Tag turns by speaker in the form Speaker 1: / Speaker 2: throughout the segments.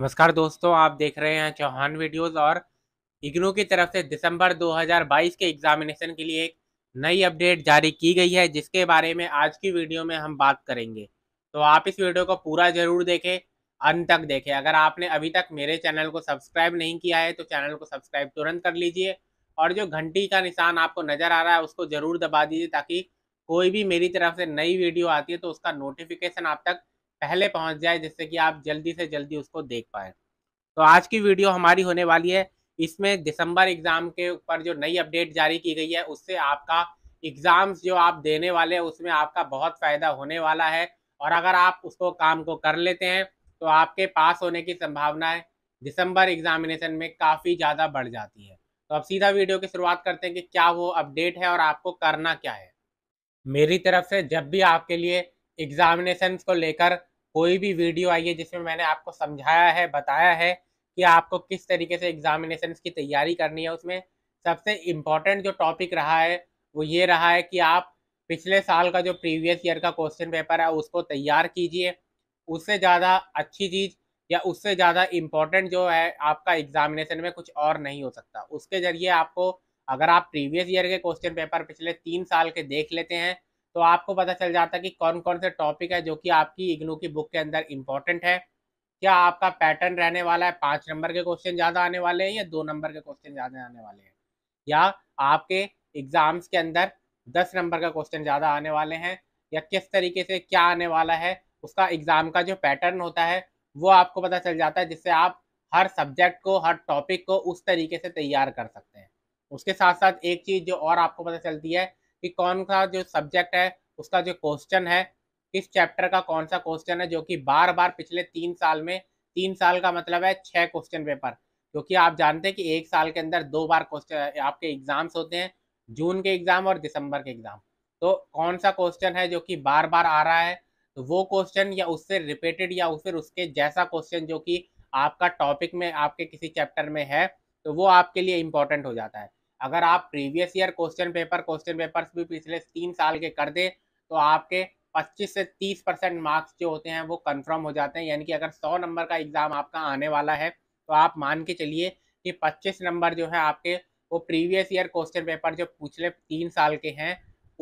Speaker 1: नमस्कार दोस्तों आप देख रहे हैं चौहान वीडियोस और इग्नू की तरफ से दिसंबर 2022 के एग्जामिनेशन के लिए एक नई अपडेट जारी की गई है जिसके बारे में आज की वीडियो में हम बात करेंगे तो आप इस वीडियो को पूरा जरूर देखें अंत तक देखें अगर आपने अभी तक मेरे चैनल को सब्सक्राइब नहीं किया है तो चैनल को सब्सक्राइब तुरंत कर लीजिए और जो घंटी का निशान आपको नज़र आ रहा है उसको ज़रूर दबा दीजिए ताकि कोई भी मेरी तरफ से नई वीडियो आती है तो उसका नोटिफिकेशन आप तक पहले पहुंच जाए जिससे कि आप जल्दी से जल्दी उसको देख पाए तो आज की वीडियो हमारी होने वाली है इसमें दिसंबर एग्ज़ाम के ऊपर जो नई अपडेट जारी की गई है उससे आपका एग्ज़ाम्स जो आप देने वाले हैं उसमें आपका बहुत फ़ायदा होने वाला है और अगर आप उसको काम को कर लेते हैं तो आपके पास होने की संभावनाएं दिसंबर एग्ज़ामिनेशन में काफ़ी ज़्यादा बढ़ जाती है तो अब सीधा वीडियो की शुरुआत करते हैं कि क्या वो अपडेट है और आपको करना क्या है मेरी तरफ से जब भी आपके लिए एग्ज़ामिनेशन को लेकर कोई भी वीडियो आई है जिसमें मैंने आपको समझाया है बताया है कि आपको किस तरीके से एग्जामिनेशन की तैयारी करनी है उसमें सबसे इम्पॉर्टेंट जो टॉपिक रहा है वो ये रहा है कि आप पिछले साल का जो प्रीवियस ईयर का क्वेश्चन पेपर है उसको तैयार कीजिए उससे ज़्यादा अच्छी चीज़ या उससे ज़्यादा इम्पॉर्टेंट जो है आपका एग्जामिनेशन में कुछ और नहीं हो सकता उसके ज़रिए आपको अगर आप प्रीवियस ईयर के क्वेश्चन पेपर पिछले तीन साल के देख लेते हैं तो आपको पता चल जाता है कि कौन कौन से टॉपिक है जो कि आपकी इग्नू की बुक के अंदर इंपॉर्टेंट है क्या आपका पैटर्न रहने वाला है पाँच नंबर के क्वेश्चन ज़्यादा आने वाले हैं या दो नंबर के क्वेश्चन ज़्यादा आने वाले हैं या आपके एग्ज़ाम्स के अंदर दस नंबर का क्वेश्चन ज़्यादा आने वाले हैं या किस तरीके से क्या आने वाला है उसका एग्ज़ाम का जो पैटर्न होता है वो आपको पता चल जाता है जिससे आप हर सब्जेक्ट को हर टॉपिक को उस तरीके से तैयार कर सकते हैं उसके साथ साथ एक चीज़ जो और आपको पता चलती है कि कौन सा जो सब्जेक्ट है उसका जो क्वेश्चन है किस चैप्टर का कौन सा क्वेश्चन है जो कि बार बार पिछले तीन साल में तीन साल का मतलब है छः क्वेश्चन पेपर क्योंकि आप जानते हैं कि एक साल के अंदर दो बार क्वेश्चन आपके एग्जाम्स होते हैं जून के एग्जाम और दिसंबर के एग्जाम तो कौन सा क्वेश्चन है जो कि बार बार आ रहा है तो वो क्वेश्चन या उससे रिपीटेड या फिर उसके जैसा क्वेश्चन जो कि आपका टॉपिक में आपके किसी चैप्टर में है तो वो आपके लिए इम्पोर्टेंट हो जाता है अगर आप previous year question paper question papers भी पिछले तीन साल के कर दें तो आपके 25 से 30 परसेंट मार्क्स जो होते हैं वो कंफर्म हो जाते हैं यानी कि अगर 100 नंबर का एग्ज़ाम आपका आने वाला है तो आप मान के चलिए कि 25 नंबर जो है आपके वो प्रीवियस ईयर क्वेश्चन पेपर जो पिछले तीन साल के हैं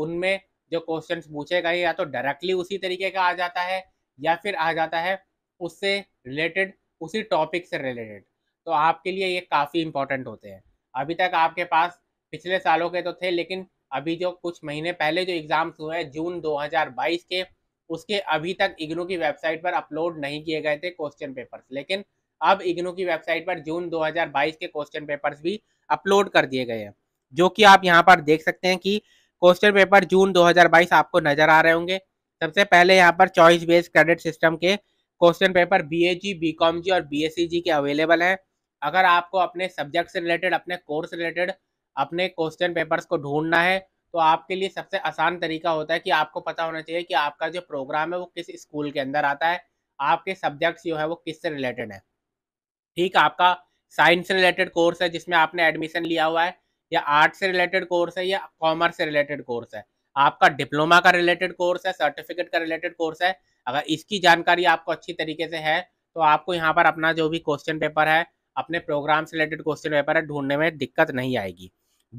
Speaker 1: उनमें जो क्वेश्चन पूछे गए या तो डायरेक्टली उसी तरीके का आ जाता है या फिर आ जाता है उससे रिलेटेड उसी टॉपिक से रिलेटेड तो आपके लिए ये काफ़ी इंपॉर्टेंट होते हैं अभी तक आपके पास पिछले सालों के तो थे लेकिन अभी जो कुछ महीने पहले जो एग्ज़ाम्स हुए हैं जून 2022 के उसके अभी तक इग्नू की वेबसाइट पर अपलोड नहीं किए गए थे क्वेश्चन पेपर्स लेकिन अब इग्नू की वेबसाइट पर जून 2022 के क्वेश्चन पेपर्स भी अपलोड कर दिए गए हैं जो कि आप यहाँ पर देख सकते हैं कि क्वेश्चन पेपर जून 2022 आपको नजर आ रहे होंगे सबसे पहले यहाँ पर चॉइस बेस्ड क्रेडिट सिस्टम के question paper B A G B com G और बी एस सी जी के अवेलेबल हैं अगर आपको अपने सब्जेक्ट से रिलेटेड अपने कोर्स से रिलेटेड अपने क्वेश्चन पेपर्स को ढूंढना है तो आपके लिए सबसे आसान तरीका होता है कि आपको पता होना चाहिए कि आपका जो प्रोग्राम है वो किस स्कूल के अंदर आता है आपके सब्जेक्ट्स जो है वो किससे रिलेटेड है ठीक आपका साइंस से रिलेटेड कोर्स है जिसमें आपने एडमिशन लिया हुआ है या आर्ट से रिलेटेड कोर्स है या कॉमर्स से रिलेटेड कोर्स है आपका डिप्लोमा का रिलेटेड कोर्स है सर्टिफिकेट का रिलेटेड कोर्स है अगर इसकी जानकारी आपको अच्छी तरीके से है तो आपको यहाँ पर अपना जो भी क्वेश्चन पेपर है अपने प्रोग्राम से रिलेटेड क्वेश्चन पेपर है ढूंढने में दिक्कत नहीं आएगी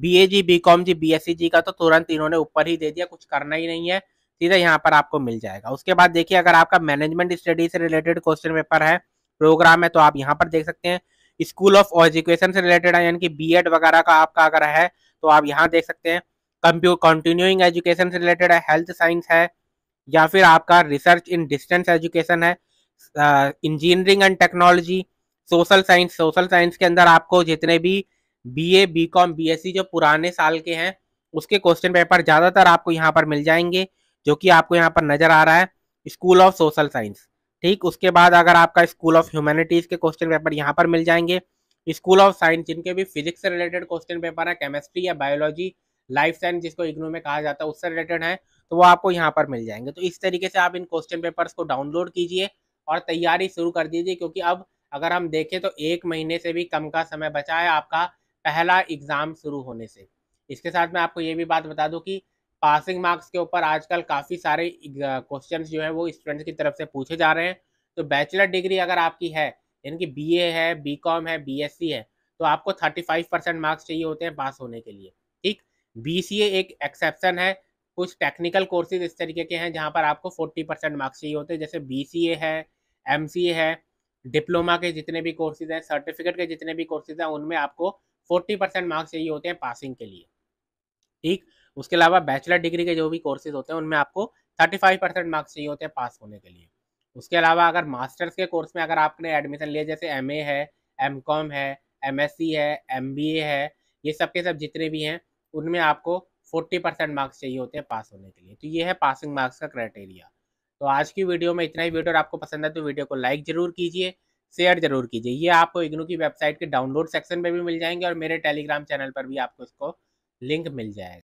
Speaker 1: B A G B com G B S C G का तो तुरंत इन्होंने ऊपर ही दे दिया कुछ करना ही नहीं है सीधा यहाँ पर आपको मिल जाएगा उसके बाद देखिए अगर आपका मैनेजमेंट स्टडी से रिलेटेड क्वेश्चन पेपर है प्रोग्राम है तो आप यहाँ पर देख सकते हैं स्कूल ऑफ एजुकेशन से रिलेटेड है यानी कि बी एड वगैरह का आपका अगर है तो आप यहाँ देख सकते हैं कंप्यू कंटिन्यूइंग एजुकेशन से रिलेटेड है हेल्थ साइंस है या फिर आपका रिसर्च इन डिस्टेंस एजुकेशन है engineering and technology social science social science के अंदर आपको जितने भी B A B com B S C जो पुराने साल के हैं उसके क्वेश्चन पेपर ज़्यादातर आपको यहाँ पर मिल जाएंगे जो कि आपको यहाँ पर नज़र आ रहा है स्कूल ऑफ सोशल साइंस ठीक उसके बाद अगर आपका स्कूल ऑफ ह्यूमैनिटीज़ के क्वेश्चन पेपर यहाँ पर मिल जाएंगे स्कूल ऑफ साइंस जिनके भी फिजिक्स से रिलेटेड क्वेश्चन पेपर है केमिस्ट्री या बायोलॉजी लाइफ साइंस जिसको इग्नू में कहा जाता है उससे रिलेटेड है तो वो आपको यहाँ पर मिल जाएंगे तो इस तरीके से आप इन क्वेश्चन पेपर्स को डाउनलोड कीजिए और तैयारी शुरू कर दीजिए क्योंकि अब अगर हम देखें तो एक महीने से भी कम का समय बचा है आपका पहला एग्ज़ाम शुरू होने से इसके साथ मैं आपको ये भी बात बता दूं कि पासिंग मार्क्स के ऊपर आजकल काफ़ी सारे क्वेश्चंस जो हैं वो स्टूडेंट्स की तरफ से पूछे जा रहे हैं तो बैचलर डिग्री अगर आपकी है यानी कि बीए है बीकॉम है बीएससी है तो आपको 35 परसेंट मार्क्स चाहिए होते हैं पास होने के लिए ठीक बीसीए एक एक्सेप्शन है कुछ टेक्निकल कोर्सेज इस तरीके के हैं जहाँ पर आपको फोर्टी परसेंट मार्क्स चाहिए होते हैं जैसे बी है एम है डिप्लोमा के जितने भी कोर्सेज हैं सर्टिफिकेट के जितने भी कोर्सेज हैं उनमें आपको फोर्टी परसेंट मार्क्स चाहिए होते हैं पासिंग के लिए ठीक उसके अलावा बैचलर डिग्री के जो भी कोर्सेज होते हैं उनमें आपको थर्टी फाइव परसेंट मार्क्स चाहिए होते हैं पास होने के लिए उसके अलावा अगर मास्टर्स के कोर्स में अगर आपने एडमिशन लिया जैसे एम है एम है एम है एम है ये सब के सब जितने भी हैं उनमें आपको फोर्टी परसेंट मार्क्स चाहिए होते हैं पास होने के लिए तो ये है पासिंग मार्क्स का क्राइटेरिया तो आज की वीडियो में इतना ही वीडियो आपको पसंद है तो वीडियो को लाइक जरूर कीजिए शेयर जरूर कीजिए ये आपको इग्नू की वेबसाइट के डाउनलोड सेक्शन में भी मिल जाएंगे और मेरे टेलीग्राम चैनल पर भी आपको इसको लिंक मिल जाएगा